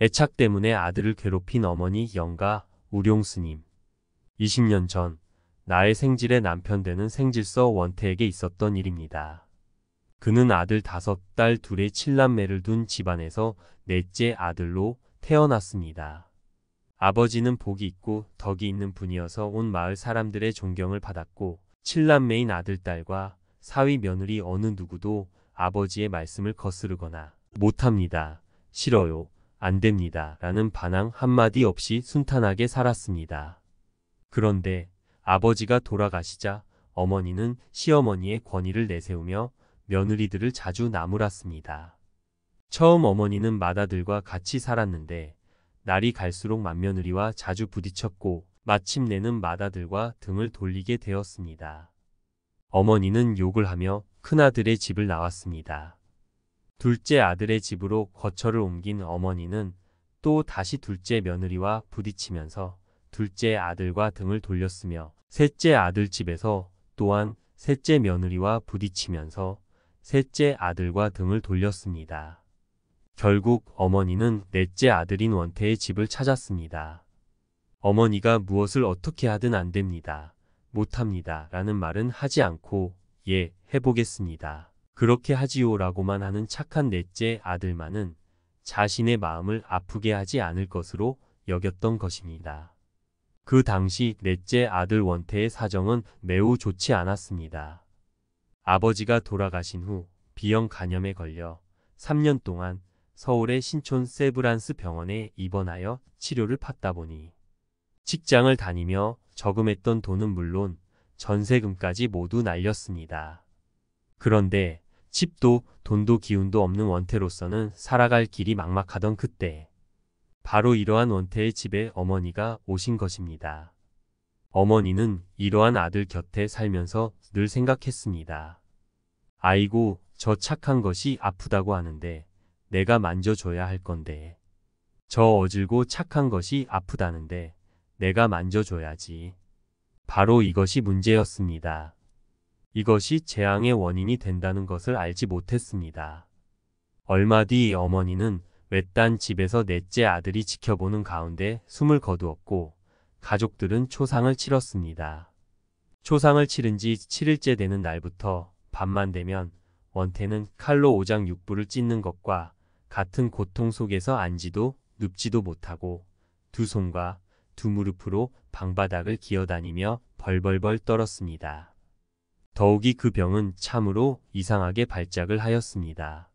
애착 때문에 아들을 괴롭힌 어머니 영가 우룡스님. 20년 전 나의 생질의 남편 되는 생질서 원태에게 있었던 일입니다. 그는 아들 다섯 딸 둘의 칠남매를 둔 집안에서 넷째 아들로 태어났습니다. 아버지는 복이 있고 덕이 있는 분이어서 온 마을 사람들의 존경을 받았고 칠남매인 아들 딸과 사위 며느리 어느 누구도 아버지의 말씀을 거스르거나 못합니다. 싫어요. 안 됩니다. 라는 반항 한마디 없이 순탄하게 살았습니다. 그런데 아버지가 돌아가시자 어머니는 시어머니의 권위를 내세우며 며느리들을 자주 나무랐습니다. 처음 어머니는 맏아들과 같이 살았는데 날이 갈수록 맏며느리와 자주 부딪혔고 마침내는 맏아들과 등을 돌리게 되었습니다. 어머니는 욕을 하며 큰아들의 집을 나왔습니다. 둘째 아들의 집으로 거처를 옮긴 어머니는 또 다시 둘째 며느리와 부딪히면서 둘째 아들과 등을 돌렸으며 셋째 아들 집에서 또한 셋째 며느리와 부딪히면서 셋째 아들과 등을 돌렸습니다. 결국 어머니는 넷째 아들인 원태의 집을 찾았습니다. 어머니가 무엇을 어떻게 하든 안 됩니다. 못합니다. 라는 말은 하지 않고 예, 해보겠습니다. 그렇게 하지요라고만 하는 착한 넷째 아들만은 자신의 마음을 아프게 하지 않을 것으로 여겼던 것입니다. 그 당시 넷째 아들 원태의 사정은 매우 좋지 않았습니다. 아버지가 돌아가신 후 비형 간염에 걸려 3년 동안 서울의 신촌 세브란스 병원에 입원하여 치료를 받다 보니 직장을 다니며 저금했던 돈은 물론 전세금까지 모두 날렸습니다. 그런데 집도 돈도 기운도 없는 원태로서는 살아갈 길이 막막하던 그때 바로 이러한 원태의 집에 어머니가 오신 것입니다. 어머니는 이러한 아들 곁에 살면서 늘 생각했습니다. 아이고 저 착한 것이 아프다고 하는데 내가 만져줘야 할 건데 저 어질고 착한 것이 아프다는데 내가 만져줘야지. 바로 이것이 문제였습니다. 이것이 재앙의 원인이 된다는 것을 알지 못했습니다. 얼마 뒤 어머니는 외딴 집에서 넷째 아들이 지켜보는 가운데 숨을 거두었고 가족들은 초상을 치렀습니다. 초상을 치른 지 7일째 되는 날부터 밤만 되면 원태는 칼로 오장 육부를 찢는 것과 같은 고통 속에서 앉지도 눕지도 못하고 두 손과 두 무릎으로 방바닥을 기어다니며 벌벌벌 떨었습니다. 더욱이 그 병은 참으로 이상하게 발작을 하였습니다.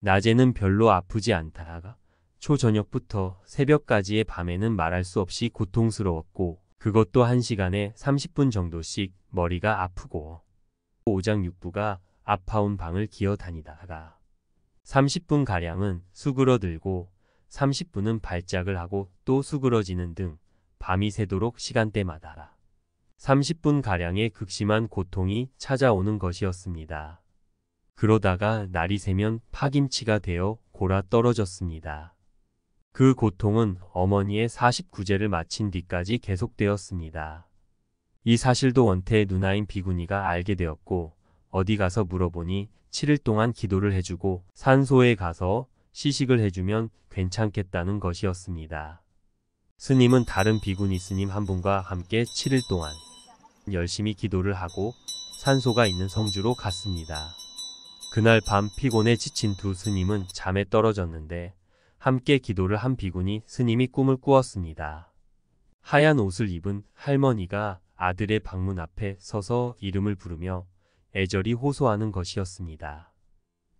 낮에는 별로 아프지 않다가 초저녁부터 새벽까지의 밤에는 말할 수 없이 고통스러웠고 그것도 한시간에 30분 정도씩 머리가 아프고 오장육부가 아파온 방을 기어다니다가 30분가량은 수그러들고 30분은 발작을 하고 또 수그러지는 등 밤이 새도록 시간대마다 30분가량의 극심한 고통이 찾아오는 것이었습니다. 그러다가 날이 새면 파김치가 되어 골아 떨어졌습니다. 그 고통은 어머니의 49제를 마친 뒤까지 계속되었습니다. 이 사실도 원태의 누나인 비구니가 알게 되었고 어디 가서 물어보니 7일 동안 기도를 해주고 산소에 가서 시식을 해주면 괜찮겠다는 것이었습니다. 스님은 다른 비구니 스님 한 분과 함께 7일 동안 열심히 기도를 하고 산소가 있는 성주로 갔습니다. 그날 밤 피곤에 지친 두 스님은 잠에 떨어졌는데 함께 기도를 한 비군이 스님이 꿈을 꾸었습니다. 하얀 옷을 입은 할머니가 아들의 방문 앞에 서서 이름을 부르며 애절히 호소하는 것이었습니다.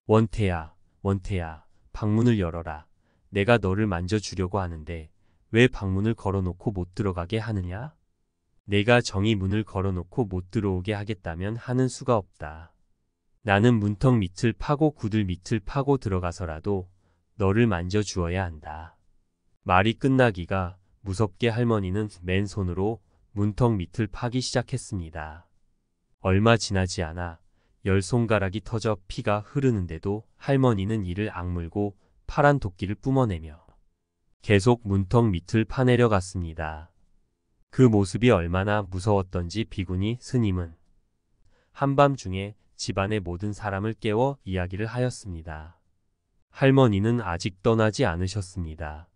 원태야, 원태야, 방문을 열어라. 내가 너를 만져주려고 하는데 왜 방문을 걸어놓고 못 들어가게 하느냐? 내가 정이 문을 걸어놓고 못 들어오게 하겠다면 하는 수가 없다. 나는 문턱 밑을 파고 구들 밑을 파고 들어가서라도 너를 만져주어야 한다. 말이 끝나기가 무섭게 할머니는 맨손으로 문턱 밑을 파기 시작했습니다. 얼마 지나지 않아 열 손가락이 터져 피가 흐르는데도 할머니는 이를 악물고 파란 도끼를 뿜어내며 계속 문턱 밑을 파내려 갔습니다. 그 모습이 얼마나 무서웠던지 비구니 스님은 한밤중에 집안의 모든 사람을 깨워 이야기를 하였습니다. 할머니는 아직 떠나지 않으셨습니다.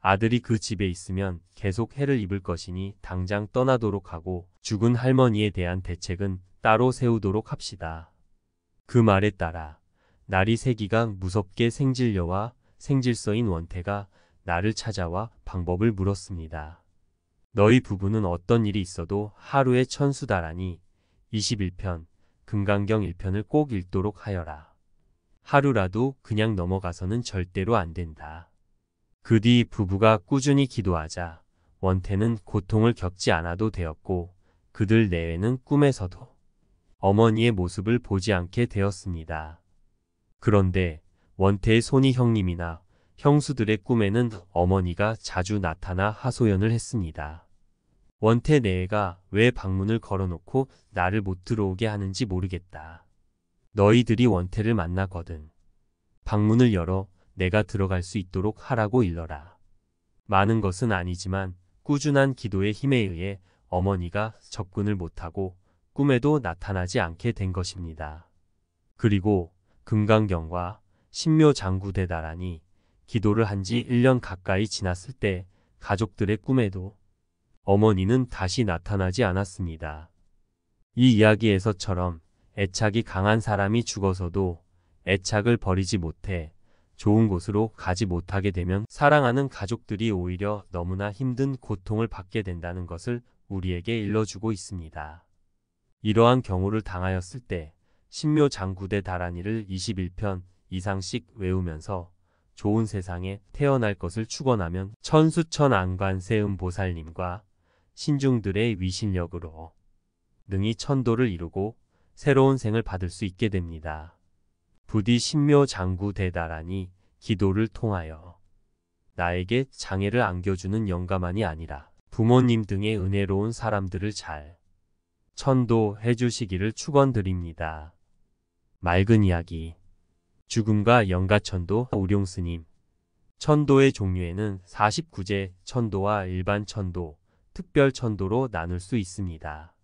아들이 그 집에 있으면 계속 해를 입을 것이니 당장 떠나도록 하고 죽은 할머니에 대한 대책은 따로 세우도록 합시다. 그 말에 따라 날이 새기가 무섭게 생질려와 생질서인 원태가 나를 찾아와 방법을 물었습니다. 너희 부부는 어떤 일이 있어도 하루에 천수다라니 21편 금강경 1편을 꼭 읽도록 하여라. 하루라도 그냥 넘어가서는 절대로 안 된다. 그 뒤 부부가 꾸준히 기도하자 원태는 고통을 겪지 않아도 되었고 그들 내외는 꿈에서도 어머니의 모습을 보지 않게 되었습니다. 그런데 원태의 손이 형님이나 형수들의 꿈에는 어머니가 자주 나타나 하소연을 했습니다. 원태 내가 왜 방문을 걸어놓고 나를 못 들어오게 하는지 모르겠다. 너희들이 원태를 만나거든. 방문을 열어 내가 들어갈 수 있도록 하라고 일러라. 많은 것은 아니지만 꾸준한 기도의 힘에 의해 어머니가 접근을 못하고 꿈에도 나타나지 않게 된 것입니다. 그리고 금강경과 신묘 장구대 다라니 기도를 한 지 1년 가까이 지났을 때 가족들의 꿈에도 어머니는 다시 나타나지 않았습니다. 이 이야기에서처럼 애착이 강한 사람이 죽어서도 애착을 버리지 못해 좋은 곳으로 가지 못하게 되면 사랑하는 가족들이 오히려 너무나 힘든 고통을 받게 된다는 것을 우리에게 일러주고 있습니다. 이러한 경우를 당하였을 때 신묘 장구대 다란이를 21편 이상씩 외우면서 좋은 세상에 태어날 것을 축원하면 천수천 안관세음보살님과 신중들의 위신력으로 능히 천도를 이루고 새로운 생을 받을 수 있게 됩니다. 부디 신묘 장구 대다라니 기도를 통하여 나에게 장애를 안겨주는 영감만이 아니라 부모님 등의 은혜로운 사람들을 잘 천도해 주시기를 축원드립니다. 맑은 이야기 죽음과 영가천도 우룡스님 천도의 종류에는 49제 천도와 일반 천도 특별 천도로 나눌 수 있습니다.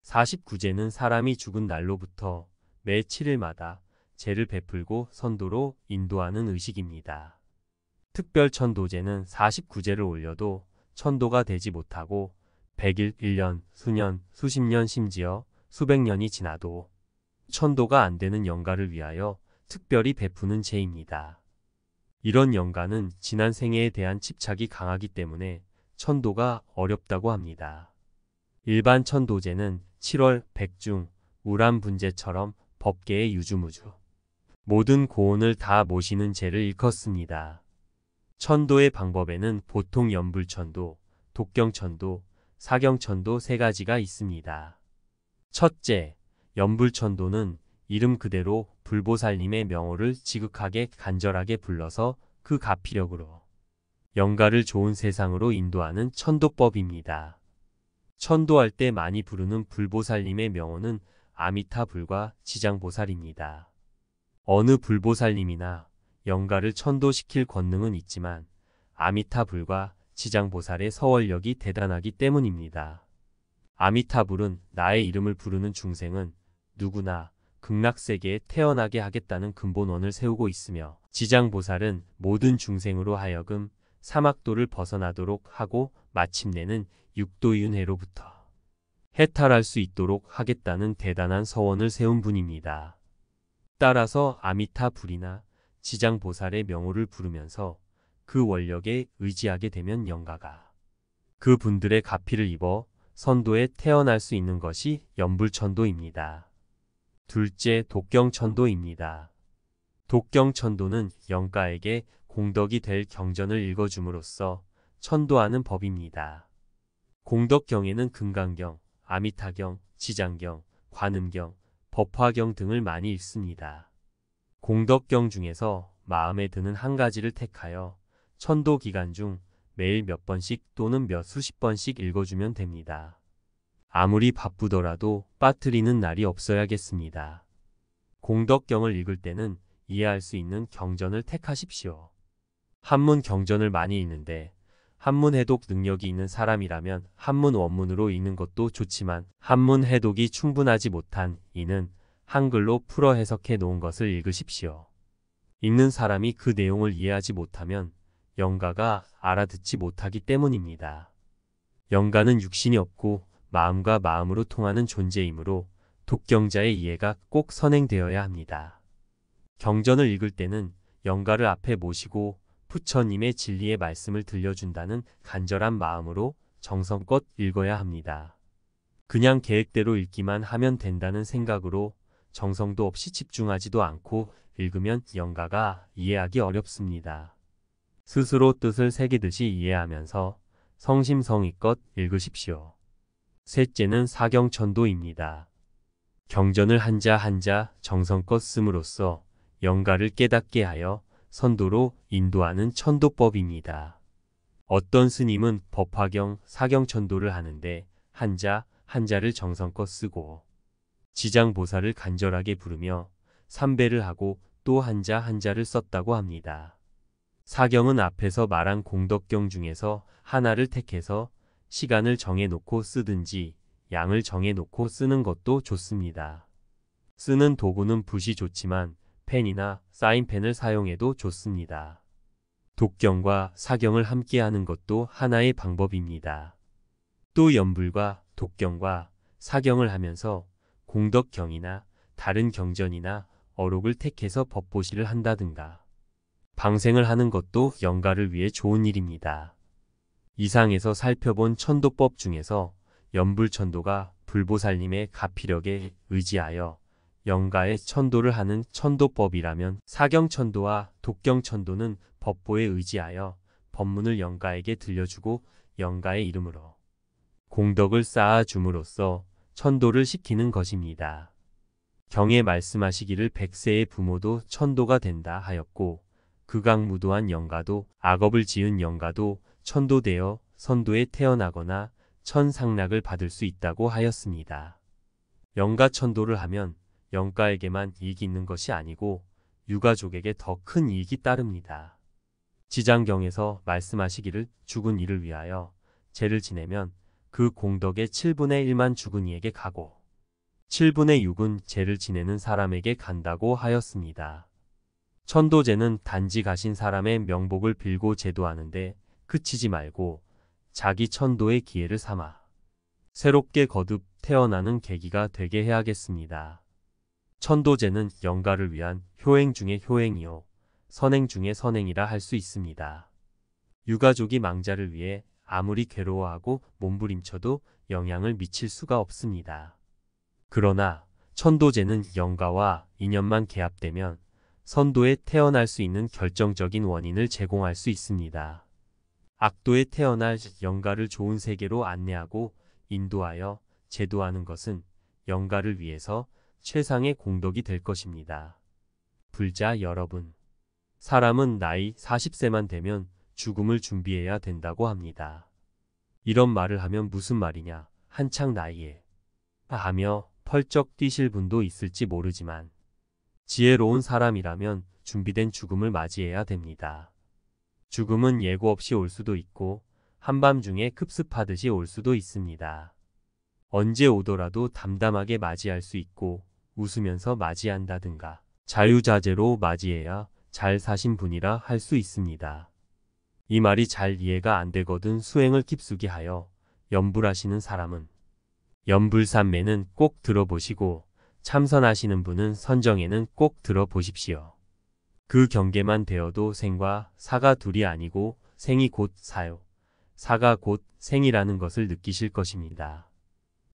49제는 사람이 죽은 날로부터 매 7일마다 제를 베풀고 선도로 인도하는 의식입니다. 특별 천도제는 49제를 올려도 천도가 되지 못하고 100일, 1년, 수년, 수십 년 심지어 수백 년이 지나도 천도가 안 되는 영가를 위하여 특별히 베푸는 제입니다. 이런 영가는 지난 생애에 대한 집착이 강하기 때문에 천도가 어렵다고 합니다. 일반 천도제는 7월 백중, 우람분제처럼 법계의 유주무주 모든 고온을 다 모시는 제를 일컫습니다. 천도의 방법에는 보통 연불천도, 독경천도, 사경천도 세 가지가 있습니다. 첫째, 연불천도는 이름 그대로 불보살님의 명호를 지극하게 간절하게 불러서 그 가피력으로 영가를 좋은 세상으로 인도하는 천도법입니다. 천도할 때 많이 부르는 불보살님의 명호는 아미타불과 지장보살입니다. 어느 불보살님이나 영가를 천도시킬 권능은 있지만 아미타불과 지장보살의 서원력이 대단하기 때문입니다. 아미타불은 나의 이름을 부르는 중생은 누구나 극락세계에 태어나게 하겠다는 근본원을 세우고 있으며 지장보살은 모든 중생으로 하여금 사막도를 벗어나도록 하고 마침내는 육도윤회로부터 해탈할 수 있도록 하겠다는 대단한 서원을 세운 분입니다. 따라서 아미타불이나 지장보살의 명호를 부르면서 그 원력에 의지하게 되면 영가가 그 분들의 가피를 입어 선도에 태어날 수 있는 것이 연불천도입니다. 둘째 독경천도입니다. 독경천도는 영가에게 공덕이 될 경전을 읽어줌으로써 천도하는 법입니다. 공덕경에는 금강경, 아미타경, 지장경, 관음경, 법화경 등을 많이 읽습니다. 공덕경 중에서 마음에 드는 한 가지를 택하여 천도 기간 중 매일 몇 번씩 또는 몇 수십 번씩 읽어주면 됩니다. 아무리 바쁘더라도 빠뜨리는 날이 없어야겠습니다. 공덕경을 읽을 때는 이해할 수 있는 경전을 택하십시오. 한문 경전을 많이 읽는데 한문 해독 능력이 있는 사람이라면 한문 원문으로 읽는 것도 좋지만 한문 해독이 충분하지 못한 이는 한글로 풀어 해석해 놓은 것을 읽으십시오. 읽는 사람이 그 내용을 이해하지 못하면 영가가 알아듣지 못하기 때문입니다. 영가는 육신이 없고 마음과 마음으로 통하는 존재이므로 독경자의 이해가 꼭 선행되어야 합니다. 경전을 읽을 때는 영가를 앞에 모시고 부처님의 진리의 말씀을 들려준다는 간절한 마음으로 정성껏 읽어야 합니다. 그냥 계획대로 읽기만 하면 된다는 생각으로 정성도 없이 집중하지도 않고 읽으면 영가가 이해하기 어렵습니다. 스스로 뜻을 새기듯이 이해하면서 성심성의껏 읽으십시오. 셋째는 사경천도입니다. 경전을 한자 한자 정성껏 씀으로써 영가를 깨닫게 하여 선도로 인도하는 천도법입니다. 어떤 스님은 법화경, 사경천도를 하는데 한자, 한자를 정성껏 쓰고 지장보살을 간절하게 부르며 삼배를 하고 또 한자 한자를 썼다고 합니다. 사경은 앞에서 말한 공덕경 중에서 하나를 택해서 시간을 정해놓고 쓰든지 양을 정해놓고 쓰는 것도 좋습니다. 쓰는 도구는 붓이 좋지만 펜이나 사인펜을 사용해도 좋습니다. 독경과 사경을 함께 하는 것도 하나의 방법입니다. 또 연불과 독경과 사경을 하면서 공덕경이나 다른 경전이나 어록을 택해서 법보시를 한다든가 방생을 하는 것도 영가를 위해 좋은 일입니다. 이상에서 살펴본 천도법 중에서 연불천도가 불보살님의 가피력에 의지하여 영가의 천도를 하는 천도법이라면 사경천도와 독경천도는 법보에 의지하여 법문을 영가에게 들려주고 영가의 이름으로 공덕을 쌓아줌으로써 천도를 시키는 것입니다. 경에 말씀하시기를 백세의 부모도 천도가 된다 하였고 극악무도한 영가도 악업을 지은 영가도 천도되어 선도에 태어나거나 천상락을 받을 수 있다고 하였습니다. 영가천도를 하면 영가에게만 이익이 있는 것이 아니고 유가족에게 더 큰 이익이 따릅니다. 지장경에서 말씀하시기를 죽은 이를 위하여 죄를 지내면 그 공덕의 7분의 1만 죽은 이에게 가고 7분의 6은 죄를 지내는 사람에게 간다고 하였습니다. 천도제는 단지 가신 사람의 명복을 빌고 제도하는데 그치지 말고 자기 천도의 기회를 삼아 새롭게 거듭 태어나는 계기가 되게 해야겠습니다. 천도제는 영가를 위한 효행 중의 효행이요. 선행 중의 선행이라 할 수 있습니다. 유가족이 망자를 위해 아무리 괴로워하고 몸부림쳐도 영향을 미칠 수가 없습니다. 그러나 천도제는 영가와 인연만 개합되면 선도에 태어날 수 있는 결정적인 원인을 제공할 수 있습니다. 악도에 태어날 영가를 좋은 세계로 안내하고 인도하여 제도하는 것은 영가를 위해서 최상의 공덕이 될 것입니다. 불자 여러분, 사람은 나이 40세만 되면 죽음을 준비해야 된다고 합니다. 이런 말을 하면 무슨 말이냐, 한창 나이에 하며 펄쩍 뛰실 분도 있을지 모르지만 지혜로운 사람이라면 준비된 죽음을 맞이해야 됩니다. 죽음은 예고 없이 올 수도 있고 한밤중에 급습하듯이 올 수도 있습니다. 언제 오더라도 담담하게 맞이할 수 있고 웃으면서 맞이한다든가 자유자재로 맞이해야 잘 사신 분이라 할 수 있습니다. 이 말이 잘 이해가 안 되거든 수행을 깊숙이 하여 염불하시는 사람은 염불산매는 꼭 들어보시고 참선하시는 분은 선정에는 꼭 들어보십시오. 그 경계만 되어도 생과 사가 둘이 아니고 생이 곧 사요. 사가 곧 생이라는 것을 느끼실 것입니다.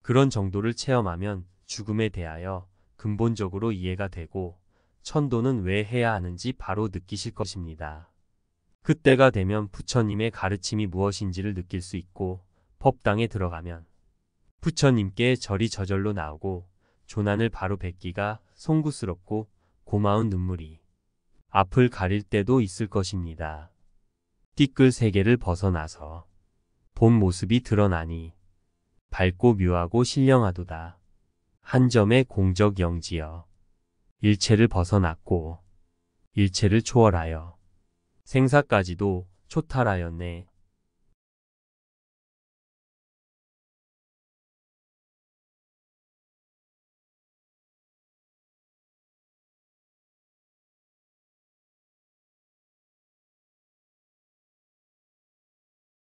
그런 정도를 체험하면 죽음에 대하여 근본적으로 이해가 되고 천도는 왜 해야 하는지 바로 느끼실 것입니다. 그때가 되면 부처님의 가르침이 무엇인지를 느낄 수 있고 법당에 들어가면 부처님께 절이 저절로 나오고 조난을 바로 뱉기가 송구스럽고 고마운 눈물이 앞을 가릴 때도 있을 것입니다. 띠끌 세계를 벗어나서 본 모습이 드러나니 밝고 묘하고 신령하도다. 한 점의 공적 영지여 일체를 벗어났고 일체를 초월하여 생사까지도 초탈하였네.